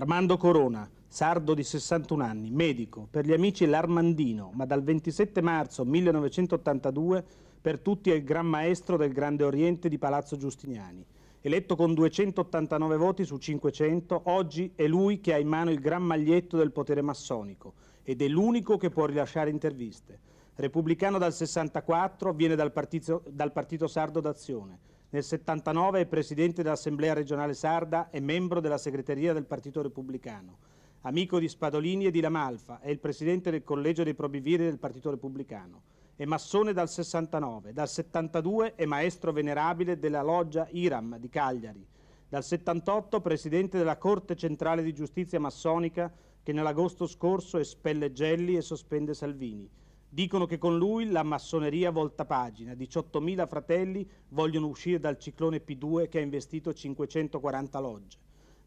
Armando Corona, sardo di 61 anni, medico, per gli amici l'Armandino, ma dal 27 marzo 1982 per tutti è il Gran Maestro del Grande Oriente di Palazzo Giustiniani. Eletto con 289 voti su 500, oggi è lui che ha in mano il gran maglietto del potere massonico ed è l'unico che può rilasciare interviste. Repubblicano dal 64, viene dal Partito, dal partito Sardo d'Azione nel 1979 è presidente dell'Assemblea regionale sarda e membro della segreteria del Partito Repubblicano. Amico di Spadolini e di Lamalfa, è il presidente del collegio dei probiviri del Partito Repubblicano. È massone dal 69, dal 72 è maestro venerabile della loggia Iram di Cagliari. Dal 78 presidente della Corte Centrale di Giustizia Massonica che nell'agosto scorso espelle Gelli e sospende Salvini. Dicono che con lui la massoneria volta pagina, 18.000 fratelli vogliono uscire dal ciclone P2 che ha investito 540 logge.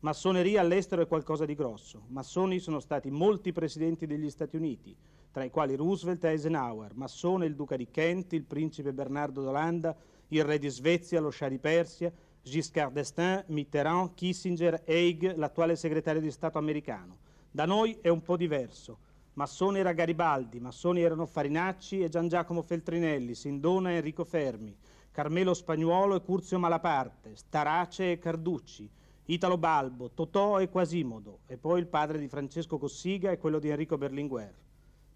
Massoneria all'estero è qualcosa di grosso. Massoni sono stati molti presidenti degli Stati Uniti, tra i quali Roosevelt e Eisenhower, massone il duca di Kent, il principe Bernardo d'Olanda, il re di Svezia, lo scià di Persia, Giscard d'Estaing, Mitterrand, Kissinger, Haig, l'attuale segretario di Stato americano. Da noi è un po' diverso. Massone era Garibaldi, massoni erano Farinacci e Gian Giacomo Feltrinelli, Sindona e Enrico Fermi, Carmelo Spagnuolo e Curzio Malaparte, Starace e Carducci, Italo Balbo, Totò e Quasimodo, e poi il padre di Francesco Cossiga e quello di Enrico Berlinguer.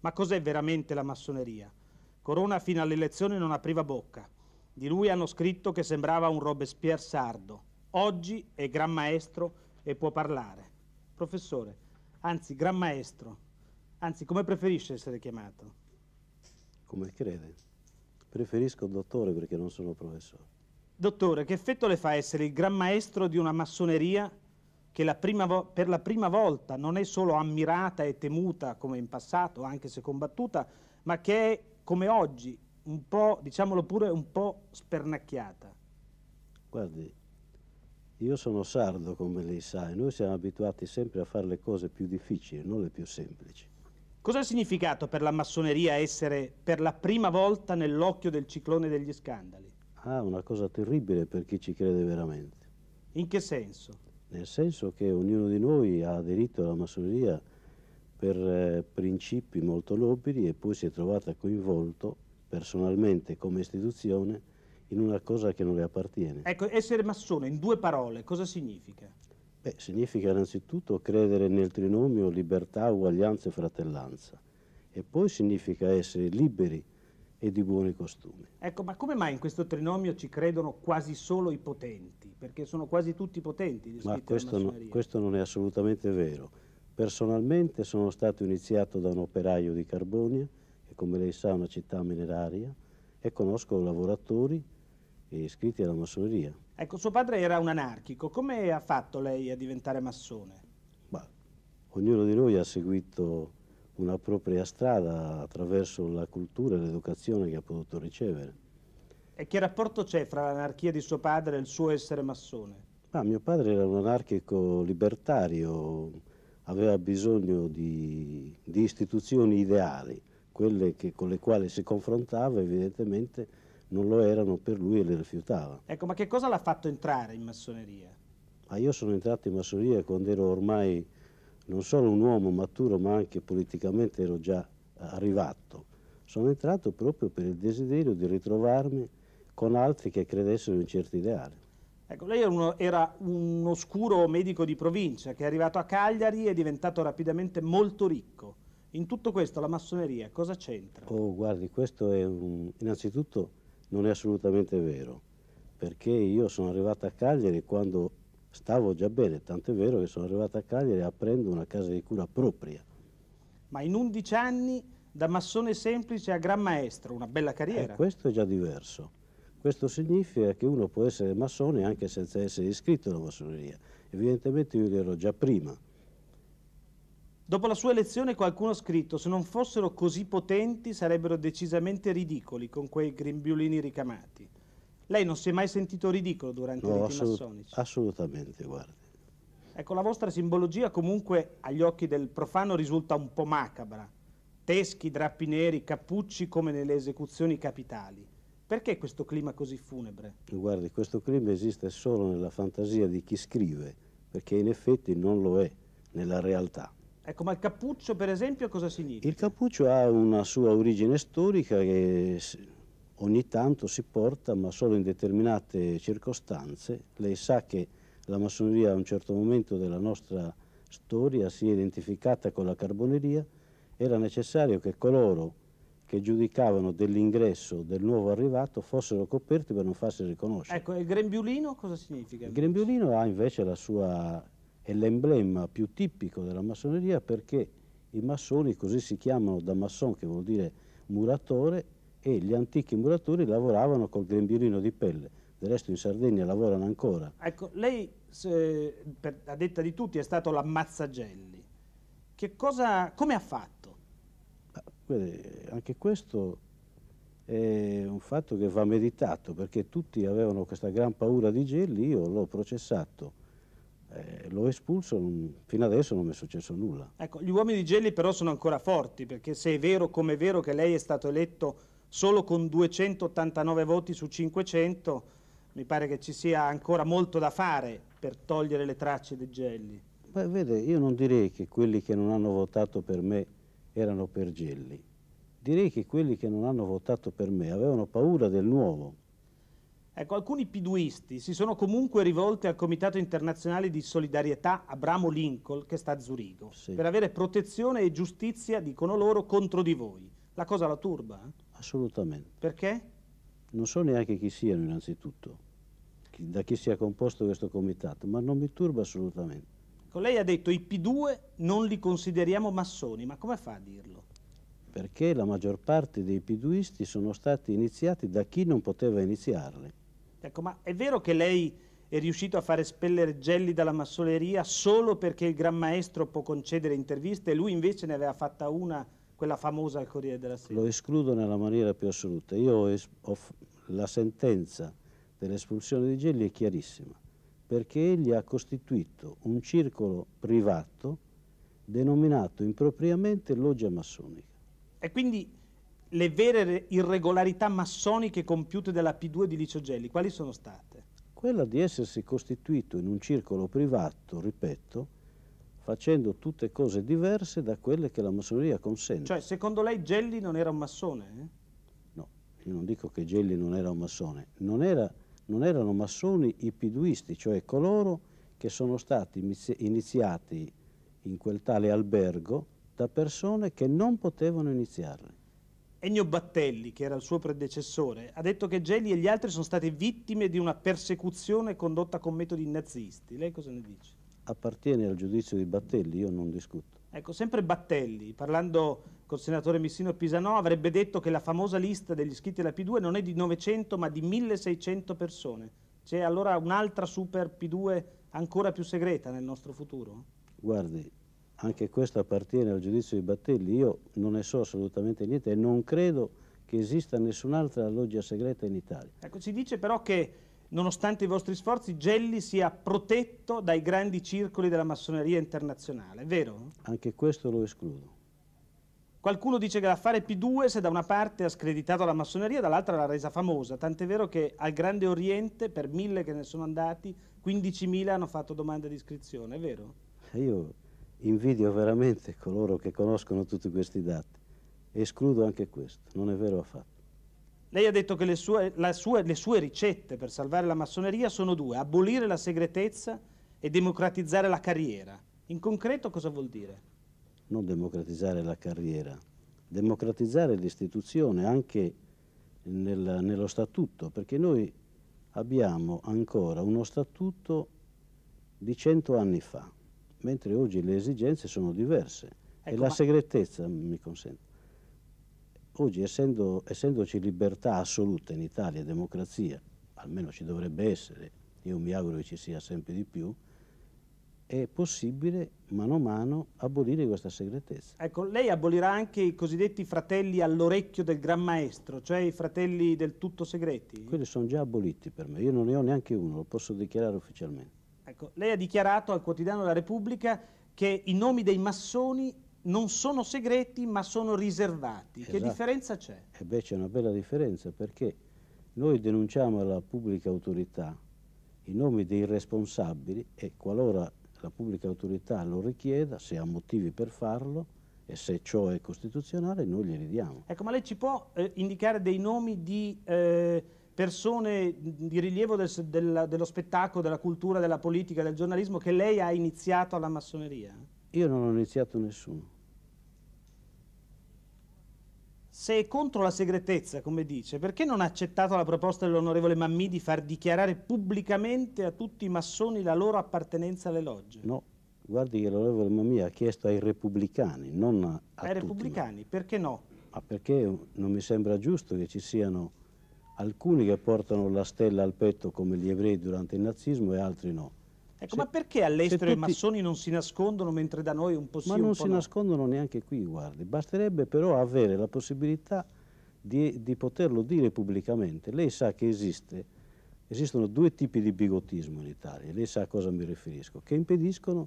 Ma cos'è veramente la massoneria? Corona fino all'elezione non apriva bocca. Di lui hanno scritto che sembrava un Robespierre sardo. Oggi è gran maestro e può parlare. Professore, anzi gran maestro, Anzi, come preferisce essere chiamato? Come crede. Preferisco dottore perché non sono professore. Dottore, che effetto le fa essere il gran maestro di una massoneria che la per la prima volta non è solo ammirata e temuta come in passato, anche se combattuta, ma che è, come oggi, un po', diciamolo pure, un po' spernacchiata? Guardi, io sono sardo, come lei sa, e noi siamo abituati sempre a fare le cose più difficili, non le più semplici. Cosa ha significato per la massoneria essere per la prima volta nell'occhio del ciclone degli scandali? Ah, una cosa terribile per chi ci crede veramente. In che senso? Nel senso che ognuno di noi ha aderito alla massoneria per eh, principi molto nobili e poi si è trovata coinvolto personalmente come istituzione in una cosa che non le appartiene. Ecco, essere massone in due parole cosa significa? Beh, significa innanzitutto credere nel trinomio libertà, uguaglianza e fratellanza e poi significa essere liberi e di buoni costumi. Ecco, ma come mai in questo trinomio ci credono quasi solo i potenti? Perché sono quasi tutti potenti. Ma questo, no, questo non è assolutamente vero. Personalmente sono stato iniziato da un operaio di Carbonia, che come lei sa è una città mineraria, e conosco lavoratori iscritti alla massoneria. Ecco, suo padre era un anarchico. Come ha fatto lei a diventare massone? Bah, ognuno di noi ha seguito una propria strada attraverso la cultura e l'educazione che ha potuto ricevere. E che rapporto c'è fra l'anarchia di suo padre e il suo essere massone? Ah, mio padre era un anarchico libertario, aveva bisogno di, di istituzioni ideali, quelle che, con le quali si confrontava evidentemente non lo erano per lui e le rifiutava. Ecco, ma che cosa l'ha fatto entrare in massoneria? Ah, io sono entrato in massoneria quando ero ormai non solo un uomo maturo, ma anche politicamente ero già arrivato. Sono entrato proprio per il desiderio di ritrovarmi con altri che credessero in certi ideali. Ecco, lei uno, era un oscuro medico di provincia che è arrivato a Cagliari e è diventato rapidamente molto ricco. In tutto questo la massoneria cosa c'entra? Oh, guardi, questo è un, innanzitutto non è assolutamente vero, perché io sono arrivato a Cagliari quando stavo già bene, tanto è vero che sono arrivato a Cagliari aprendo una casa di cura propria. Ma in 11 anni da massone semplice a gran maestro, una bella carriera. Eh, questo è già diverso. Questo significa che uno può essere massone anche senza essere iscritto alla massoneria. Evidentemente io ero già prima Dopo la sua elezione qualcuno ha scritto se non fossero così potenti sarebbero decisamente ridicoli con quei grembiulini ricamati. Lei non si è mai sentito ridicolo durante no, i riti assolut massonici? Assolutamente, guardi. Ecco, la vostra simbologia comunque agli occhi del profano risulta un po' macabra. Teschi, drappi neri, cappucci come nelle esecuzioni capitali. Perché questo clima così funebre? Guardi, questo clima esiste solo nella fantasia di chi scrive, perché in effetti non lo è nella realtà. Ecco, ma il cappuccio per esempio cosa significa? Il cappuccio ha una sua origine storica che ogni tanto si porta, ma solo in determinate circostanze. Lei sa che la massoneria a un certo momento della nostra storia si è identificata con la carboneria, era necessario che coloro che giudicavano dell'ingresso del nuovo arrivato fossero coperti per non farsi riconoscere. Ecco, e il grembiulino cosa significa? Il grembiulino ha invece la sua è l'emblema più tipico della massoneria perché i massoni così si chiamano da masson che vuol dire muratore e gli antichi muratori lavoravano col grembiulino di pelle, del resto in Sardegna lavorano ancora. Ecco, lei se, per, a detta di tutti è stato l'ammazzagelli, cosa, come ha fatto? Anche questo è un fatto che va meditato perché tutti avevano questa gran paura di Gelli, io l'ho processato eh, l'ho espulso, non, fino adesso non mi è successo nulla. Ecco, gli uomini di Gelli però sono ancora forti, perché se è vero come è vero che lei è stato eletto solo con 289 voti su 500, mi pare che ci sia ancora molto da fare per togliere le tracce di Gelli. Beh, vede, io non direi che quelli che non hanno votato per me erano per Gelli. Direi che quelli che non hanno votato per me avevano paura del nuovo, Ecco, alcuni piduisti si sono comunque rivolti al Comitato Internazionale di Solidarietà Abramo Lincoln, che sta a Zurigo, sì. per avere protezione e giustizia, dicono loro, contro di voi. La cosa la turba? Eh? Assolutamente. Perché? Non so neanche chi siano innanzitutto, chi, da chi sia composto questo comitato, ma non mi turba assolutamente. Ecco, lei ha detto i P2 non li consideriamo massoni, ma come fa a dirlo? Perché la maggior parte dei piduisti sono stati iniziati da chi non poteva iniziarli. Ecco, ma è vero che lei è riuscito a fare espellere Gelli dalla massoneria solo perché il Gran Maestro può concedere interviste e lui invece ne aveva fatta una, quella famosa al Corriere della Sera? Lo escludo nella maniera più assoluta. Io ho, la sentenza dell'espulsione di Gelli è chiarissima, perché egli ha costituito un circolo privato denominato impropriamente loggia massonica. E quindi le vere irregolarità massoniche compiute dalla P2 di Licio Gelli, quali sono state? Quella di essersi costituito in un circolo privato, ripeto, facendo tutte cose diverse da quelle che la massoneria consente. Cioè, secondo lei Gelli non era un massone? Eh? No, io non dico che Gelli non era un massone, non, era, non erano massoni i piduisti, cioè coloro che sono stati iniziati in quel tale albergo da persone che non potevano iniziarli. Ennio Battelli, che era il suo predecessore, ha detto che Gelli e gli altri sono stati vittime di una persecuzione condotta con metodi nazisti. Lei cosa ne dice? Appartiene al giudizio di Battelli, io non discuto. Ecco, sempre Battelli, parlando col senatore Missino Pisanò, avrebbe detto che la famosa lista degli iscritti alla P2 non è di 900 ma di 1600 persone. C'è allora un'altra super P2 ancora più segreta nel nostro futuro? Guardi, anche questo appartiene al giudizio di Battelli, io non ne so assolutamente niente e non credo che esista nessun'altra loggia segreta in Italia. Ecco, ci dice però che nonostante i vostri sforzi Gelli sia protetto dai grandi circoli della massoneria internazionale, è vero? Anche questo lo escludo. Qualcuno dice che l'affare P2 se da una parte ha screditato la massoneria, dall'altra l'ha resa famosa, tant'è vero che al Grande Oriente, per mille che ne sono andati, 15.000 hanno fatto domanda di iscrizione, è vero? Io invidio veramente coloro che conoscono tutti questi dati. Escludo anche questo, non è vero affatto. Lei ha detto che le sue, sua, le sue ricette per salvare la massoneria sono due, abolire la segretezza e democratizzare la carriera. In concreto cosa vuol dire? Non democratizzare la carriera, democratizzare l'istituzione anche nel, nello statuto, perché noi abbiamo ancora uno statuto di cento anni fa mentre oggi le esigenze sono diverse ecco, e la segretezza mi consente. Oggi essendo, essendoci libertà assoluta in Italia, democrazia, almeno ci dovrebbe essere, io mi auguro che ci sia sempre di più, è possibile mano a mano abolire questa segretezza. Ecco, lei abolirà anche i cosiddetti fratelli all'orecchio del Gran Maestro, cioè i fratelli del tutto segreti? Quelli sono già aboliti per me, io non ne ho neanche uno, lo posso dichiarare ufficialmente. Ecco, lei ha dichiarato al quotidiano La Repubblica che i nomi dei massoni non sono segreti ma sono riservati. Esatto. Che differenza c'è? E beh c'è una bella differenza perché noi denunciamo alla pubblica autorità i nomi dei responsabili e qualora la pubblica autorità lo richieda, se ha motivi per farlo e se ciò è costituzionale, noi glieli diamo. Ecco, ma lei ci può eh, indicare dei nomi di... Eh, persone di rilievo del, del, dello spettacolo, della cultura, della politica, del giornalismo che lei ha iniziato alla massoneria? Io non ho iniziato nessuno. Se è contro la segretezza, come dice, perché non ha accettato la proposta dell'onorevole Mammì di far dichiarare pubblicamente a tutti i massoni la loro appartenenza alle logge? No, guardi che l'onorevole Mammì ha chiesto ai repubblicani, non a, ai tutti. Ai repubblicani, perché no? Ma perché non mi sembra giusto che ci siano alcuni che portano la stella al petto come gli ebrei durante il nazismo e altri no. Ecco, se, ma perché all'estero tutti... i massoni non si nascondono mentre da noi un po' sì, Ma non si no? nascondono neanche qui, guardi. Basterebbe però avere la possibilità di, di poterlo dire pubblicamente. Lei sa che esiste, esistono due tipi di bigottismo in Italia, lei sa a cosa mi riferisco, che impediscono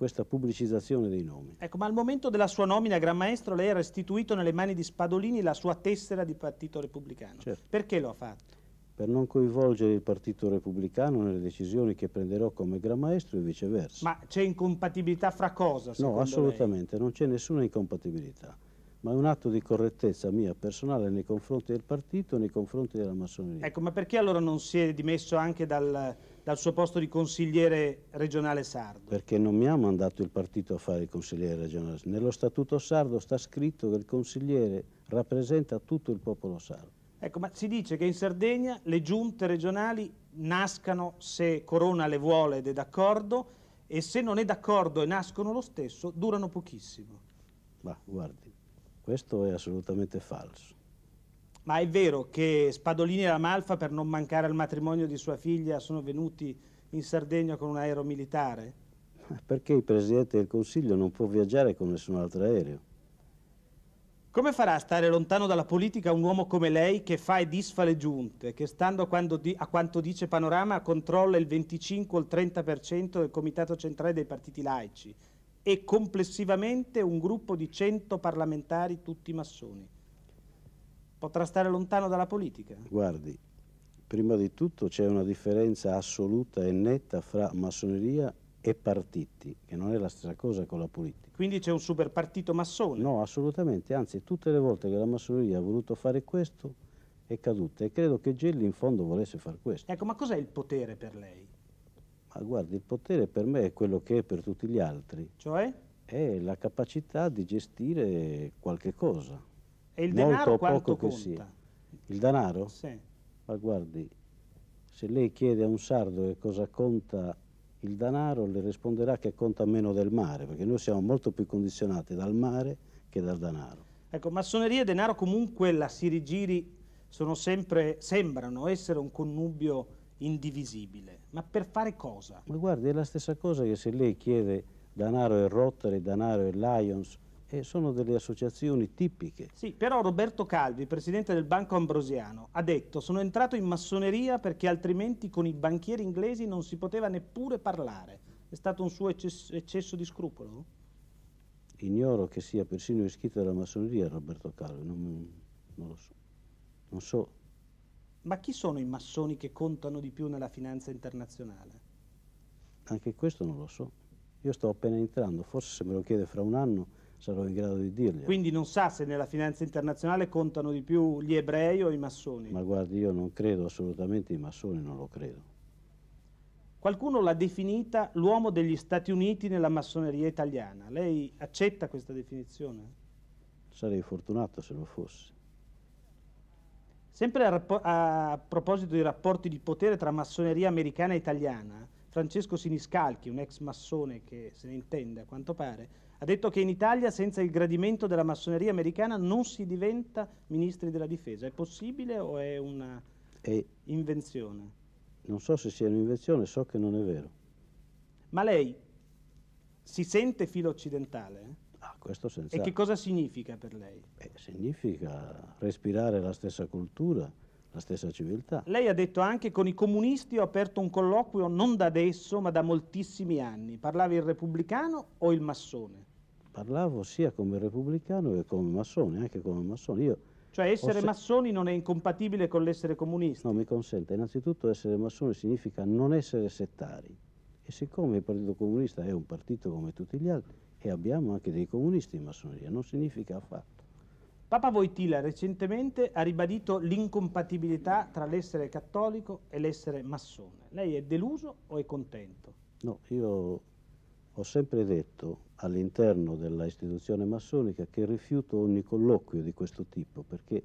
questa pubblicizzazione dei nomi. Ecco, ma al momento della sua nomina Gran Maestro lei ha restituito nelle mani di Spadolini la sua tessera di Partito Repubblicano. Certo. Perché lo ha fatto? Per non coinvolgere il Partito Repubblicano nelle decisioni che prenderò come Gran Maestro e viceversa. Ma c'è incompatibilità fra cosa? No, assolutamente, lei? non c'è nessuna incompatibilità ma è un atto di correttezza mia personale nei confronti del partito e nei confronti della massoneria. Ecco, ma perché allora non si è dimesso anche dal, dal suo posto di consigliere regionale sardo? Perché non mi ha mandato il partito a fare il consigliere regionale. Nello statuto sardo sta scritto che il consigliere rappresenta tutto il popolo sardo. Ecco, ma si dice che in Sardegna le giunte regionali nascano se Corona le vuole ed è d'accordo e se non è d'accordo e nascono lo stesso durano pochissimo. Ma guardi, questo è assolutamente falso. Ma è vero che Spadolini e la Malfa, per non mancare al matrimonio di sua figlia, sono venuti in Sardegna con un aereo militare? Perché il Presidente del Consiglio non può viaggiare con nessun altro aereo? Come farà a stare lontano dalla politica un uomo come lei che fa e disfa le giunte, che stando di, a quanto dice Panorama controlla il 25 o il 30% del Comitato Centrale dei Partiti Laici e complessivamente un gruppo di 100 parlamentari tutti massoni. Potrà stare lontano dalla politica? Guardi, prima di tutto c'è una differenza assoluta e netta fra massoneria e partiti, che non è la stessa cosa con la politica. Quindi c'è un super partito massone? No, assolutamente, anzi tutte le volte che la massoneria ha voluto fare questo è caduta e credo che Gelli in fondo volesse fare questo. Ecco, ma cos'è il potere per lei? Ma guardi, il potere per me è quello che è per tutti gli altri. Cioè? È la capacità di gestire qualche cosa. E il denaro Molto quanto poco conta? sia. Il denaro? Sì. Ma guardi, se lei chiede a un sardo che cosa conta il denaro, le risponderà che conta meno del mare, perché noi siamo molto più condizionati dal mare che dal denaro. Ecco, massoneria e denaro comunque la Sirigiri, sono sempre, sembrano essere un connubio indivisibile. Ma per fare cosa? Ma guardi, è la stessa cosa che se lei chiede Danaro e Rotary, Danaro e Lions, e sono delle associazioni tipiche. Sì, però Roberto Calvi, presidente del Banco Ambrosiano, ha detto sono entrato in massoneria perché altrimenti con i banchieri inglesi non si poteva neppure parlare. È stato un suo eccesso, eccesso di scrupolo? Ignoro che sia persino iscritto alla massoneria Roberto Calvi, non, non lo so. Non so ma chi sono i massoni che contano di più nella finanza internazionale? Anche questo non lo so. Io sto appena entrando, forse se me lo chiede fra un anno sarò in grado di dirglielo. Quindi non sa se nella finanza internazionale contano di più gli ebrei o i massoni? Ma guardi, io non credo assolutamente ai massoni, non lo credo. Qualcuno l'ha definita l'uomo degli Stati Uniti nella massoneria italiana. Lei accetta questa definizione? Sarei fortunato se lo fosse. Sempre a, a, proposito dei rapporti di potere tra massoneria americana e italiana, Francesco Siniscalchi, un ex massone che se ne intende a quanto pare, ha detto che in Italia senza il gradimento della massoneria americana non si diventa ministri della difesa. È possibile o è un'invenzione? Non so se sia un'invenzione, so che non è vero. Ma lei si sente filo occidentale? Questo senza... E che cosa significa per lei? Beh, significa respirare la stessa cultura, la stessa civiltà. Lei ha detto anche che con i comunisti ho aperto un colloquio non da adesso, ma da moltissimi anni. Parlava il repubblicano o il massone? Parlavo sia come repubblicano che come massone, anche come massone. Io cioè essere se... massoni non è incompatibile con l'essere comunista? No, mi consente. Innanzitutto essere massoni significa non essere settari. E siccome il Partito Comunista è un partito come tutti gli altri, e abbiamo anche dei comunisti in massoneria, non significa affatto. Papa Voitila recentemente ha ribadito l'incompatibilità tra l'essere cattolico e l'essere massone. Lei è deluso o è contento? No, io ho sempre detto all'interno dell'istituzione massonica che rifiuto ogni colloquio di questo tipo perché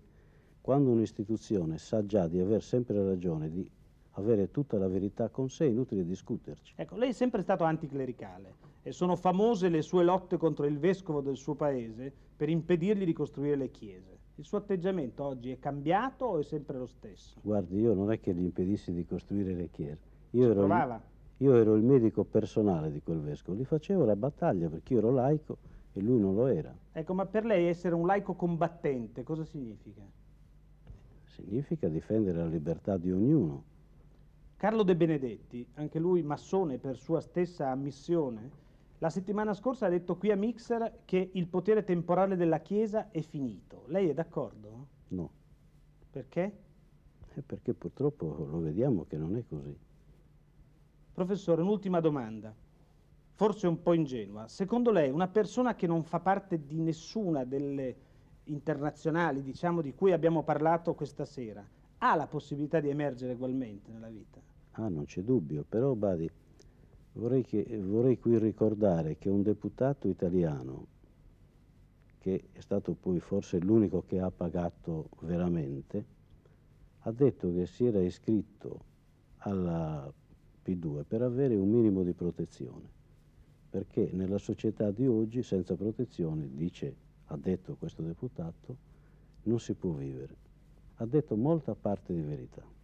quando un'istituzione sa già di aver sempre ragione, di avere tutta la verità con sé, è inutile discuterci. Ecco, lei è sempre stato anticlericale e sono famose le sue lotte contro il vescovo del suo paese per impedirgli di costruire le chiese. Il suo atteggiamento oggi è cambiato o è sempre lo stesso? Guardi, io non è che gli impedissi di costruire le chiese. Io ero, il, io ero il medico personale di quel vescovo, gli facevo la battaglia perché io ero laico e lui non lo era. Ecco, ma per lei essere un laico combattente cosa significa? Significa difendere la libertà di ognuno Carlo De Benedetti, anche lui massone per sua stessa ammissione, la settimana scorsa ha detto qui a Mixer che il potere temporale della Chiesa è finito. Lei è d'accordo? No. Perché? Eh, perché purtroppo lo vediamo che non è così. Professore, un'ultima domanda, forse un po' ingenua. Secondo lei una persona che non fa parte di nessuna delle internazionali, diciamo, di cui abbiamo parlato questa sera, ha la possibilità di emergere ugualmente nella vita? Ah, non c'è dubbio, però Badi, vorrei, che, vorrei qui ricordare che un deputato italiano, che è stato poi forse l'unico che ha pagato veramente, ha detto che si era iscritto alla P2 per avere un minimo di protezione, perché nella società di oggi senza protezione, dice, ha detto questo deputato, non si può vivere. Ha detto molta parte di verità.